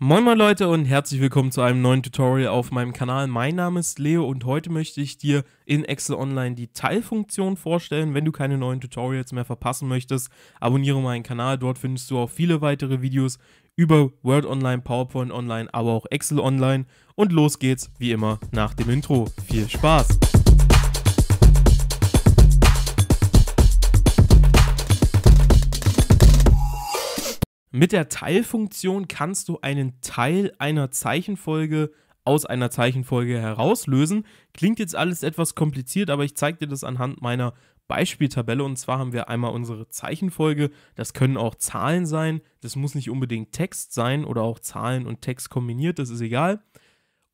Moin moin Leute und herzlich willkommen zu einem neuen Tutorial auf meinem Kanal. Mein Name ist Leo und heute möchte ich dir in Excel Online die Teilfunktion vorstellen. Wenn du keine neuen Tutorials mehr verpassen möchtest, abonniere meinen Kanal. Dort findest du auch viele weitere Videos über Word Online, PowerPoint Online, aber auch Excel Online. Und los geht's, wie immer, nach dem Intro. Viel Spaß! Mit der Teilfunktion kannst du einen Teil einer Zeichenfolge aus einer Zeichenfolge herauslösen. Klingt jetzt alles etwas kompliziert, aber ich zeige dir das anhand meiner Beispieltabelle. Und zwar haben wir einmal unsere Zeichenfolge. Das können auch Zahlen sein. Das muss nicht unbedingt Text sein oder auch Zahlen und Text kombiniert. Das ist egal.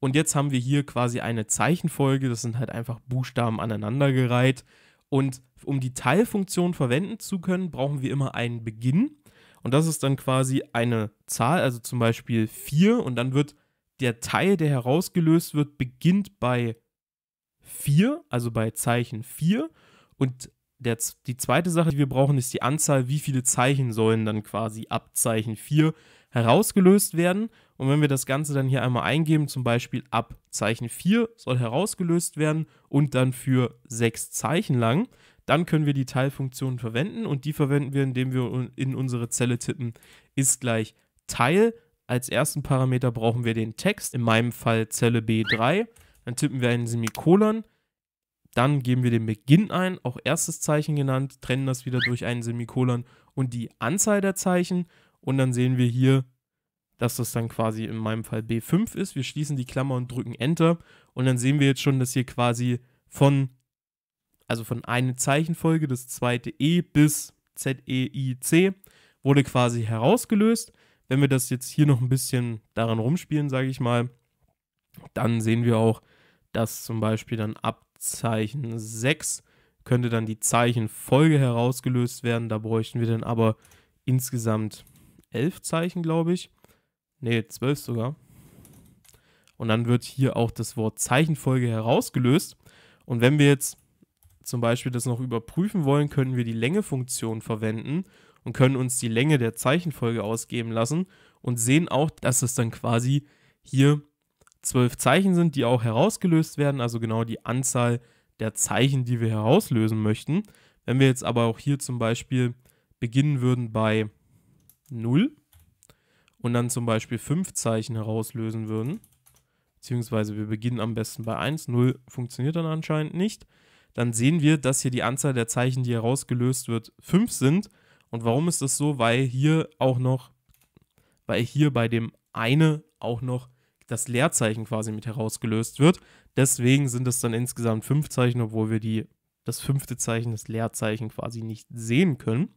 Und jetzt haben wir hier quasi eine Zeichenfolge. Das sind halt einfach Buchstaben aneinandergereiht. Und um die Teilfunktion verwenden zu können, brauchen wir immer einen Beginn und das ist dann quasi eine Zahl, also zum Beispiel 4 und dann wird der Teil, der herausgelöst wird, beginnt bei 4, also bei Zeichen 4. Und der, die zweite Sache, die wir brauchen, ist die Anzahl, wie viele Zeichen sollen dann quasi ab Zeichen 4 herausgelöst werden. Und wenn wir das Ganze dann hier einmal eingeben, zum Beispiel ab Zeichen 4 soll herausgelöst werden und dann für 6 Zeichen lang, dann können wir die Teilfunktion verwenden und die verwenden wir, indem wir in unsere Zelle tippen, ist gleich Teil. Als ersten Parameter brauchen wir den Text, in meinem Fall Zelle B3. Dann tippen wir einen Semikolon. Dann geben wir den Beginn ein, auch erstes Zeichen genannt, trennen das wieder durch einen Semikolon und die Anzahl der Zeichen. Und dann sehen wir hier, dass das dann quasi in meinem Fall B5 ist. Wir schließen die Klammer und drücken Enter. Und dann sehen wir jetzt schon, dass hier quasi von also von einer Zeichenfolge, das zweite E bis ZEIC, wurde quasi herausgelöst. Wenn wir das jetzt hier noch ein bisschen daran rumspielen, sage ich mal, dann sehen wir auch, dass zum Beispiel dann ab Zeichen 6 könnte dann die Zeichenfolge herausgelöst werden. Da bräuchten wir dann aber insgesamt 11 Zeichen, glaube ich. Ne, 12 sogar. Und dann wird hier auch das Wort Zeichenfolge herausgelöst. Und wenn wir jetzt zum Beispiel das noch überprüfen wollen, können wir die Länge-Funktion verwenden und können uns die Länge der Zeichenfolge ausgeben lassen und sehen auch, dass es dann quasi hier zwölf Zeichen sind, die auch herausgelöst werden, also genau die Anzahl der Zeichen, die wir herauslösen möchten. Wenn wir jetzt aber auch hier zum Beispiel beginnen würden bei 0 und dann zum Beispiel 5 Zeichen herauslösen würden, beziehungsweise wir beginnen am besten bei 1, 0 funktioniert dann anscheinend nicht, dann sehen wir, dass hier die Anzahl der Zeichen, die herausgelöst wird, 5 sind. Und warum ist das so? Weil hier auch noch, weil hier bei dem eine auch noch das Leerzeichen quasi mit herausgelöst wird. Deswegen sind es dann insgesamt 5 Zeichen, obwohl wir die, das fünfte Zeichen, das Leerzeichen quasi nicht sehen können.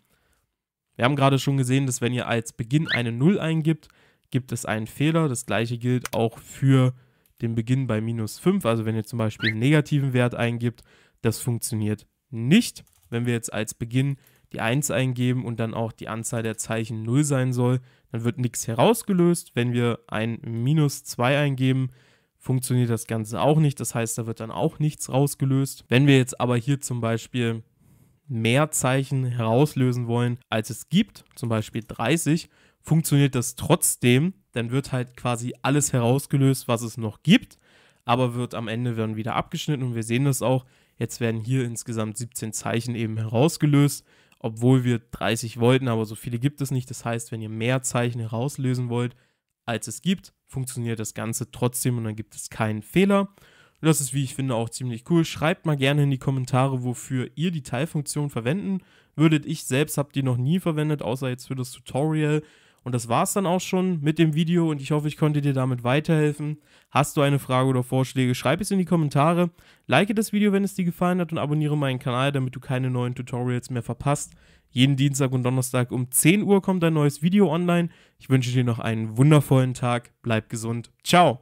Wir haben gerade schon gesehen, dass wenn ihr als Beginn eine 0 eingibt, gibt es einen Fehler. Das gleiche gilt auch für den Beginn bei minus 5. Also wenn ihr zum Beispiel einen negativen Wert eingibt, das funktioniert nicht. Wenn wir jetzt als Beginn die 1 eingeben und dann auch die Anzahl der Zeichen 0 sein soll, dann wird nichts herausgelöst. Wenn wir ein minus 2 eingeben, funktioniert das Ganze auch nicht. Das heißt, da wird dann auch nichts rausgelöst. Wenn wir jetzt aber hier zum Beispiel mehr Zeichen herauslösen wollen, als es gibt, zum Beispiel 30, funktioniert das trotzdem. Dann wird halt quasi alles herausgelöst, was es noch gibt, aber wird am Ende dann wieder abgeschnitten und wir sehen das auch. Jetzt werden hier insgesamt 17 Zeichen eben herausgelöst, obwohl wir 30 wollten, aber so viele gibt es nicht. Das heißt, wenn ihr mehr Zeichen herauslösen wollt, als es gibt, funktioniert das Ganze trotzdem und dann gibt es keinen Fehler. das ist, wie ich finde, auch ziemlich cool. Schreibt mal gerne in die Kommentare, wofür ihr die Teilfunktion verwenden würdet. Ich selbst habe die noch nie verwendet, außer jetzt für das Tutorial. Und das war es dann auch schon mit dem Video und ich hoffe, ich konnte dir damit weiterhelfen. Hast du eine Frage oder Vorschläge, schreib es in die Kommentare. Like das Video, wenn es dir gefallen hat und abonniere meinen Kanal, damit du keine neuen Tutorials mehr verpasst. Jeden Dienstag und Donnerstag um 10 Uhr kommt ein neues Video online. Ich wünsche dir noch einen wundervollen Tag. Bleib gesund. Ciao.